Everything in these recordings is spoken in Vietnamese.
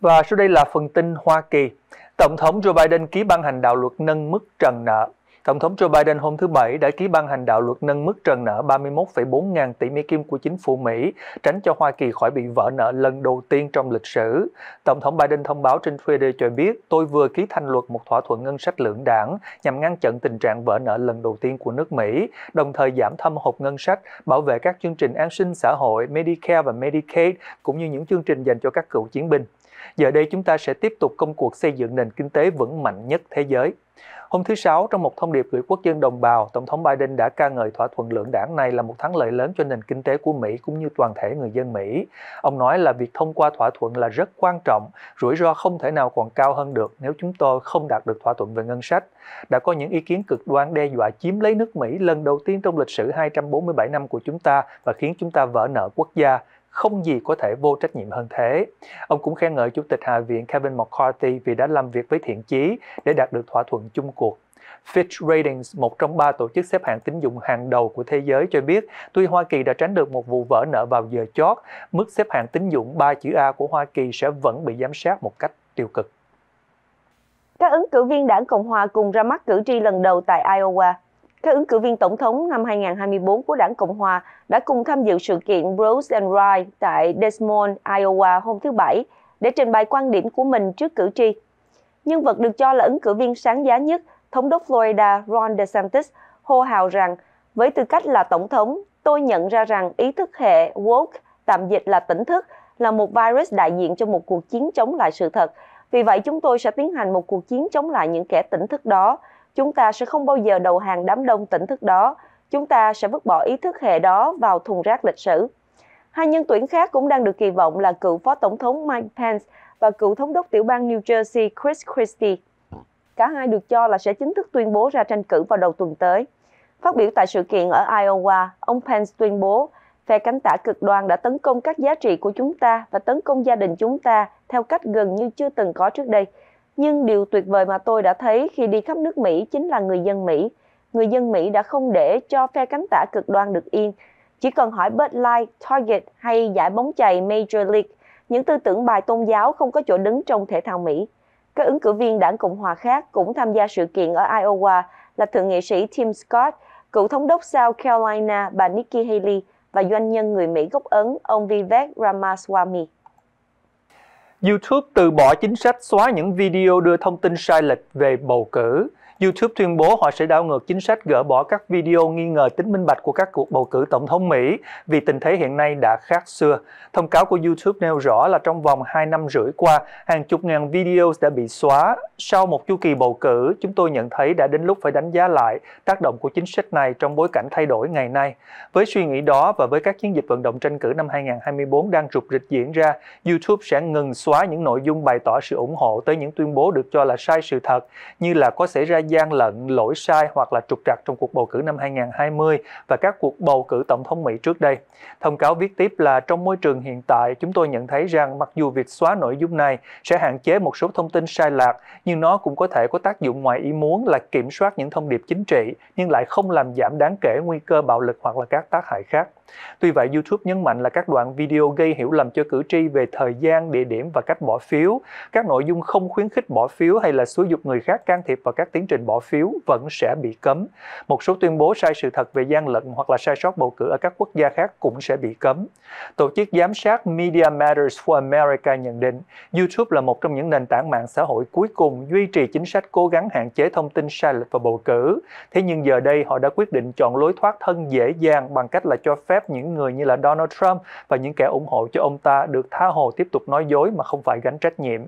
Và sau đây là phần tin Hoa Kỳ. Tổng thống Joe Biden ký ban hành đạo luật nâng mức trần nợ. Tổng thống Joe Biden hôm thứ Bảy đã ký ban hành đạo luật nâng mức trần nợ 31,4 ngàn tỷ Mỹ Kim của chính phủ Mỹ, tránh cho Hoa Kỳ khỏi bị vỡ nợ lần đầu tiên trong lịch sử. Tổng thống Biden thông báo trên Twitter cho biết, tôi vừa ký thành luật một thỏa thuận ngân sách lưỡng đảng nhằm ngăn chặn tình trạng vỡ nợ lần đầu tiên của nước Mỹ, đồng thời giảm thâm hụt ngân sách, bảo vệ các chương trình an sinh xã hội, Medicare và Medicaid, cũng như những chương trình dành cho các cựu chiến binh. Giờ đây chúng ta sẽ tiếp tục công cuộc xây dựng nền kinh tế vững mạnh nhất thế giới. Hôm thứ Sáu, trong một thông điệp gửi quốc dân đồng bào, Tổng thống Biden đã ca ngợi thỏa thuận lưỡng đảng này là một thắng lợi lớn cho nền kinh tế của Mỹ cũng như toàn thể người dân Mỹ. Ông nói là việc thông qua thỏa thuận là rất quan trọng, rủi ro không thể nào còn cao hơn được nếu chúng tôi không đạt được thỏa thuận về ngân sách. Đã có những ý kiến cực đoan đe dọa chiếm lấy nước Mỹ lần đầu tiên trong lịch sử 247 năm của chúng ta và khiến chúng ta vỡ nợ quốc gia, không gì có thể vô trách nhiệm hơn thế. Ông cũng khen ngợi Chủ tịch Hạ viện Kevin McCarthy vì đã làm việc với thiện chí để đạt được thỏa thuận chung cuộc. Fitch Ratings, một trong ba tổ chức xếp hạng tín dụng hàng đầu của thế giới cho biết, tuy Hoa Kỳ đã tránh được một vụ vỡ nợ vào giờ chót, mức xếp hạng tín dụng 3 chữ A của Hoa Kỳ sẽ vẫn bị giám sát một cách tiêu cực. Các ứng cử viên đảng Cộng hòa cùng ra mắt cử tri lần đầu tại Iowa. Các ứng cử viên tổng thống năm 2024 của đảng Cộng Hòa đã cùng tham dự sự kiện Bros and Rye tại Des Moines, Iowa hôm thứ Bảy để trình bày quan điểm của mình trước cử tri. Nhân vật được cho là ứng cử viên sáng giá nhất, Thống đốc Florida Ron DeSantis hô hào rằng với tư cách là tổng thống, tôi nhận ra rằng ý thức hệ woke, tạm dịch là tỉnh thức, là một virus đại diện cho một cuộc chiến chống lại sự thật. Vì vậy, chúng tôi sẽ tiến hành một cuộc chiến chống lại những kẻ tỉnh thức đó chúng ta sẽ không bao giờ đầu hàng đám đông tỉnh thức đó. Chúng ta sẽ vứt bỏ ý thức hệ đó vào thùng rác lịch sử. Hai nhân tuyển khác cũng đang được kỳ vọng là cựu Phó Tổng thống Mike Pence và cựu Thống đốc tiểu bang New Jersey Chris Christie. Cả hai được cho là sẽ chính thức tuyên bố ra tranh cử vào đầu tuần tới. Phát biểu tại sự kiện ở Iowa, ông Pence tuyên bố phe cánh tả cực đoan đã tấn công các giá trị của chúng ta và tấn công gia đình chúng ta theo cách gần như chưa từng có trước đây, nhưng điều tuyệt vời mà tôi đã thấy khi đi khắp nước Mỹ chính là người dân Mỹ. Người dân Mỹ đã không để cho phe cánh tả cực đoan được yên. Chỉ cần hỏi Bud Light, Target hay giải bóng chày Major League, những tư tưởng bài tôn giáo không có chỗ đứng trong thể thao Mỹ. Các ứng cử viên đảng Cộng hòa khác cũng tham gia sự kiện ở Iowa là thượng nghị sĩ Tim Scott, cựu thống đốc South Carolina bà Nikki Haley và doanh nhân người Mỹ gốc Ấn ông Vivek Ramaswamy. YouTube từ bỏ chính sách xóa những video đưa thông tin sai lệch về bầu cử YouTube tuyên bố họ sẽ đảo ngược chính sách gỡ bỏ các video nghi ngờ tính minh bạch của các cuộc bầu cử tổng thống Mỹ vì tình thế hiện nay đã khác xưa. Thông cáo của YouTube nêu rõ là trong vòng 2 năm rưỡi qua, hàng chục ngàn video đã bị xóa. Sau một chu kỳ bầu cử, chúng tôi nhận thấy đã đến lúc phải đánh giá lại tác động của chính sách này trong bối cảnh thay đổi ngày nay. Với suy nghĩ đó và với các chiến dịch vận động tranh cử năm 2024 đang rục rịch diễn ra, YouTube sẽ ngừng xóa những nội dung bày tỏ sự ủng hộ tới những tuyên bố được cho là sai sự thật, như là có xảy ra gian lận, lỗi sai hoặc là trục trặc trong cuộc bầu cử năm 2020 và các cuộc bầu cử tổng thống Mỹ trước đây. Thông cáo viết tiếp là trong môi trường hiện tại, chúng tôi nhận thấy rằng mặc dù việc xóa nội dung này sẽ hạn chế một số thông tin sai lạc, nhưng nó cũng có thể có tác dụng ngoài ý muốn là kiểm soát những thông điệp chính trị nhưng lại không làm giảm đáng kể nguy cơ bạo lực hoặc là các tác hại khác. Tuy vậy, YouTube nhấn mạnh là các đoạn video gây hiểu lầm cho cử tri về thời gian, địa điểm và cách bỏ phiếu. Các nội dung không khuyến khích bỏ phiếu hay là xúi dục người khác can thiệp vào các tiến trình bỏ phiếu vẫn sẽ bị cấm. Một số tuyên bố sai sự thật về gian lận hoặc là sai sót bầu cử ở các quốc gia khác cũng sẽ bị cấm. Tổ chức giám sát Media Matters for America nhận định, YouTube là một trong những nền tảng mạng xã hội cuối cùng duy trì chính sách cố gắng hạn chế thông tin sai lệch vào bầu cử. Thế nhưng giờ đây họ đã quyết định chọn lối thoát thân dễ dàng bằng cách là cho phép phép những người như là Donald Trump và những kẻ ủng hộ cho ông ta được tha hồ tiếp tục nói dối mà không phải gánh trách nhiệm.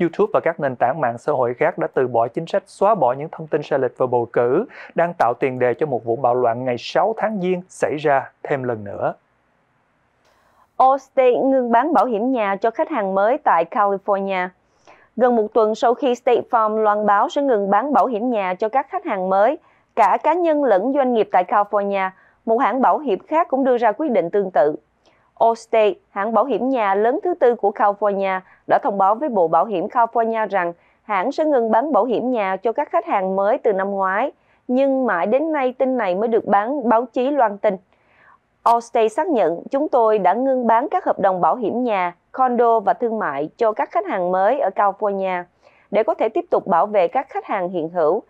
YouTube và các nền tảng mạng xã hội khác đã từ bỏ chính sách xóa bỏ những thông tin sai lệch về bầu cử, đang tạo tiền đề cho một vụ bạo loạn ngày 6 tháng Giêng xảy ra thêm lần nữa. Allstate ngưng bán bảo hiểm nhà cho khách hàng mới tại California. Gần một tuần sau khi State Farm loan báo sẽ ngừng bán bảo hiểm nhà cho các khách hàng mới, cả cá nhân lẫn doanh nghiệp tại California – một hãng bảo hiểm khác cũng đưa ra quyết định tương tự. Allstate, hãng bảo hiểm nhà lớn thứ tư của California, đã thông báo với Bộ Bảo hiểm California rằng hãng sẽ ngừng bán bảo hiểm nhà cho các khách hàng mới từ năm ngoái, nhưng mãi đến nay tin này mới được bán báo chí loan tin. Allstate xác nhận chúng tôi đã ngưng bán các hợp đồng bảo hiểm nhà, condo và thương mại cho các khách hàng mới ở California để có thể tiếp tục bảo vệ các khách hàng hiện hữu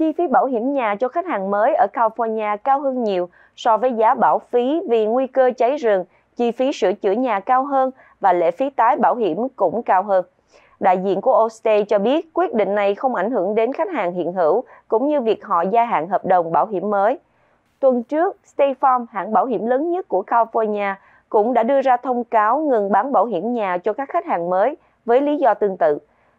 chi phí bảo hiểm nhà cho khách hàng mới ở California cao hơn nhiều so với giá bảo phí vì nguy cơ cháy rừng, chi phí sửa chữa nhà cao hơn và lệ phí tái bảo hiểm cũng cao hơn. Đại diện của Allstate cho biết quyết định này không ảnh hưởng đến khách hàng hiện hữu cũng như việc họ gia hạn hợp đồng bảo hiểm mới. Tuần trước, State Farm, hãng bảo hiểm lớn nhất của California, cũng đã đưa ra thông cáo ngừng bán bảo hiểm nhà cho các khách hàng mới với lý do tương tự.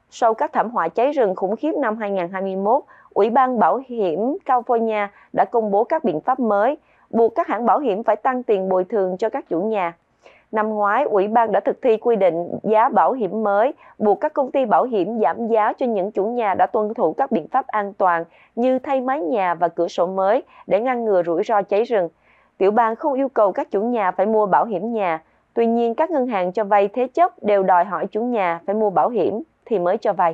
Sau các thảm họa cháy rừng khủng khiếp năm 2021, Ủy ban Bảo hiểm California đã công bố các biện pháp mới buộc các hãng bảo hiểm phải tăng tiền bồi thường cho các chủ nhà. Năm ngoái, ủy ban đã thực thi quy định giá bảo hiểm mới, buộc các công ty bảo hiểm giảm giá cho những chủ nhà đã tuân thủ các biện pháp an toàn như thay mái nhà và cửa sổ mới để ngăn ngừa rủi ro cháy rừng. Tiểu bang không yêu cầu các chủ nhà phải mua bảo hiểm nhà, tuy nhiên các ngân hàng cho vay thế chấp đều đòi hỏi chủ nhà phải mua bảo hiểm thì mới cho vay.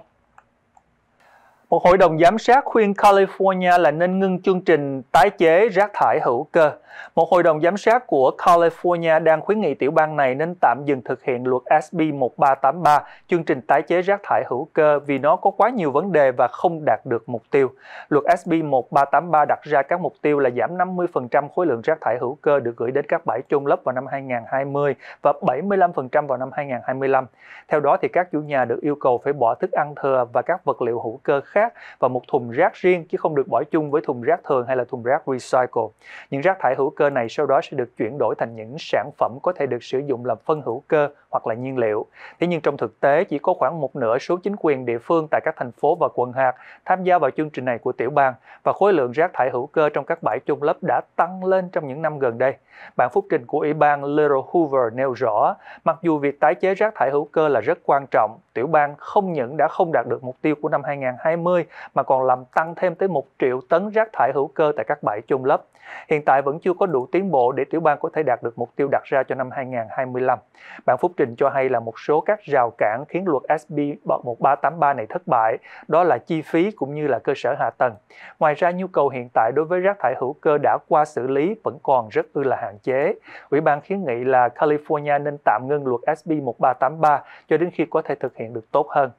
Một hội đồng giám sát khuyên California là nên ngưng chương trình tái chế rác thải hữu cơ. Một hội đồng giám sát của California đang khuyến nghị tiểu bang này nên tạm dừng thực hiện luật SB 1383, chương trình tái chế rác thải hữu cơ vì nó có quá nhiều vấn đề và không đạt được mục tiêu. Luật SB 1383 đặt ra các mục tiêu là giảm 50% khối lượng rác thải hữu cơ được gửi đến các bãi chôn lấp vào năm 2020 và 75% vào năm 2025. Theo đó thì các chủ nhà được yêu cầu phải bỏ thức ăn thừa và các vật liệu hữu cơ khác khác và một thùng rác riêng chứ không được bỏ chung với thùng rác thường hay là thùng rác recycle. Những rác thải hữu cơ này sau đó sẽ được chuyển đổi thành những sản phẩm có thể được sử dụng làm phân hữu cơ hoặc là nhiên liệu. Thế nhưng trong thực tế chỉ có khoảng một nửa số chính quyền địa phương tại các thành phố và quận hạt tham gia vào chương trình này của tiểu bang và khối lượng rác thải hữu cơ trong các bãi chôn lấp đã tăng lên trong những năm gần đây. Bản phúc trình của ủy ban Little Hoover nêu rõ, mặc dù việc tái chế rác thải hữu cơ là rất quan trọng, tiểu bang không những đã không đạt được mục tiêu của năm 2020 mà còn làm tăng thêm tới 1 triệu tấn rác thải hữu cơ tại các bãi chôn lấp. Hiện tại vẫn chưa có đủ tiến bộ để tiểu bang có thể đạt được mục tiêu đặt ra cho năm 2025. Bản phúc trình cho hay là một số các rào cản khiến luật SB 1383 này thất bại, đó là chi phí cũng như là cơ sở hạ tầng. Ngoài ra nhu cầu hiện tại đối với rác thải hữu cơ đã qua xử lý vẫn còn rất ư là hạn chế. Ủy ban khuyến nghị là California nên tạm ngưng luật SB 1383 cho đến khi có thể thực hiện hiện được tốt hơn.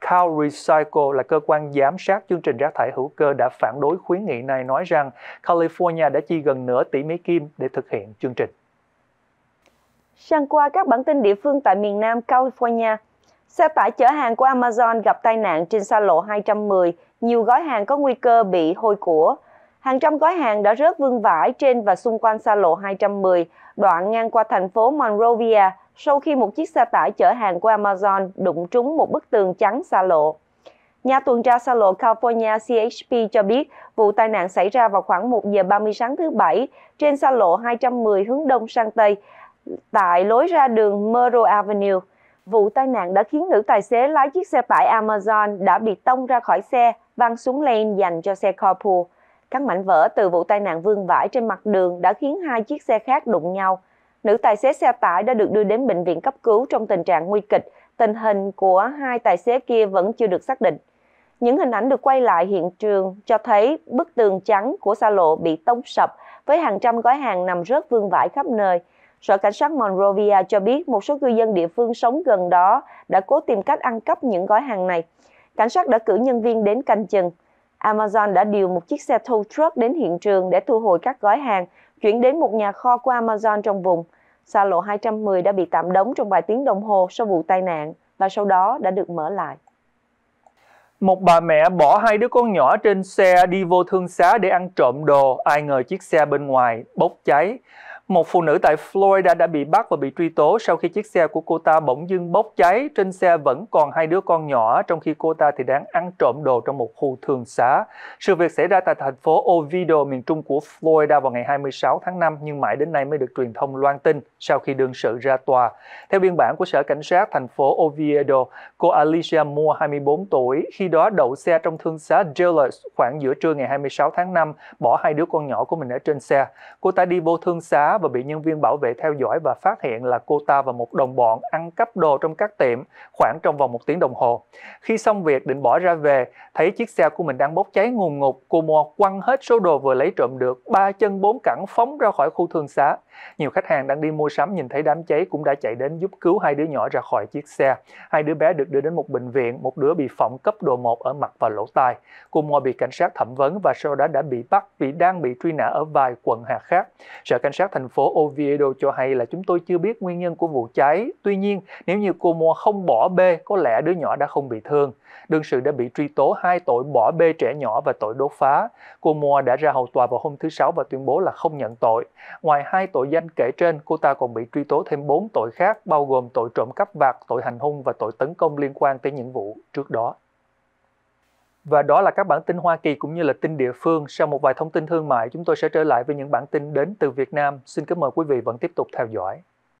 Cal Recycle là cơ quan giám sát chương trình rác thải hữu cơ đã phản đối khuyến nghị này nói rằng California đã chi gần nửa tỷ Mỹ Kim để thực hiện chương trình. Sang qua các bản tin địa phương tại miền Nam California, xe tải chở hàng của Amazon gặp tai nạn trên xa lộ 210, nhiều gói hàng có nguy cơ bị hôi của. Hàng trăm gói hàng đã rớt vương vãi trên và xung quanh xa lộ 210, đoạn ngang qua thành phố Monrovia, sau khi một chiếc xe tải chở hàng của Amazon đụng trúng một bức tường trắng xa lộ. Nhà tuần tra xa lộ California CHP cho biết vụ tai nạn xảy ra vào khoảng 1 giờ 30 sáng thứ Bảy trên xa lộ 210 hướng đông sang Tây tại lối ra đường Murrow Avenue. Vụ tai nạn đã khiến nữ tài xế lái chiếc xe tải Amazon đã bị tông ra khỏi xe, văng xuống lane dành cho xe carpool. Các mảnh vỡ từ vụ tai nạn vương vãi trên mặt đường đã khiến hai chiếc xe khác đụng nhau, Nữ tài xế xe tải đã được đưa đến bệnh viện cấp cứu trong tình trạng nguy kịch. Tình hình của hai tài xế kia vẫn chưa được xác định. Những hình ảnh được quay lại hiện trường cho thấy bức tường trắng của xa lộ bị tông sập với hàng trăm gói hàng nằm rớt vương vãi khắp nơi. Sở Cảnh sát Monrovia cho biết một số cư dân địa phương sống gần đó đã cố tìm cách ăn cắp những gói hàng này. Cảnh sát đã cử nhân viên đến canh chừng. Amazon đã điều một chiếc xe tow truck đến hiện trường để thu hồi các gói hàng, chuyển đến một nhà kho của Amazon trong vùng xa lộ 210 đã bị tạm đóng trong vài tiếng đồng hồ sau vụ tai nạn và sau đó đã được mở lại. Một bà mẹ bỏ hai đứa con nhỏ trên xe đi vô thương xá để ăn trộm đồ, ai ngờ chiếc xe bên ngoài bốc cháy. Một phụ nữ tại Florida đã bị bắt và bị truy tố sau khi chiếc xe của cô ta bỗng dưng bốc cháy. Trên xe vẫn còn hai đứa con nhỏ, trong khi cô ta thì đang ăn trộm đồ trong một khu thường xá. Sự việc xảy ra tại thành phố Oviedo, miền trung của Florida vào ngày 26 tháng 5, nhưng mãi đến nay mới được truyền thông loan tin sau khi đương sự ra tòa. Theo biên bản của Sở Cảnh sát thành phố Oviedo, cô Alicia Moore, 24 tuổi, khi đó đậu xe trong thương xá Dulles khoảng giữa trưa ngày 26 tháng 5, bỏ hai đứa con nhỏ của mình ở trên xe. Cô ta đi vô thương xá và bị nhân viên bảo vệ theo dõi và phát hiện là cô ta và một đồng bọn ăn cắp đồ trong các tiệm khoảng trong vòng một tiếng đồng hồ. Khi xong việc định bỏ ra về, thấy chiếc xe của mình đang bốc cháy ngùn ngụt, cô mò quăng hết số đồ vừa lấy trộm được, ba chân bốn cẳng phóng ra khỏi khu thương xá. Nhiều khách hàng đang đi mua sắm nhìn thấy đám cháy cũng đã chạy đến giúp cứu hai đứa nhỏ ra khỏi chiếc xe. Hai đứa bé được đưa đến một bệnh viện, một đứa bị phỏng cấp độ 1 ở mặt và lỗ tai. Cùng mò bị cảnh sát thẩm vấn và sau đó đã bị bắt vì đang bị truy nã ở vài quận hạt khác. Sở Cảnh sát thành phố Oviedo cho hay là chúng tôi chưa biết nguyên nhân của vụ cháy. Tuy nhiên, nếu như cô mua không bỏ bê, có lẽ đứa nhỏ đã không bị thương. Đương sự đã bị truy tố hai tội bỏ bê trẻ nhỏ và tội đốt phá. Cô mua đã ra hầu tòa vào hôm thứ Sáu và tuyên bố là không nhận tội. Ngoài hai tội tội danh kể trên, cô ta còn bị truy tố thêm 4 tội khác bao gồm tội trộm cắp vặt, tội hành hung và tội tấn công liên quan tới những vụ trước đó. Và đó là các bản tin Hoa Kỳ cũng như là tin địa phương. Sau một vài thông tin thương mại, chúng tôi sẽ trở lại với những bản tin đến từ Việt Nam. Xin kính mời quý vị vẫn tiếp tục theo dõi.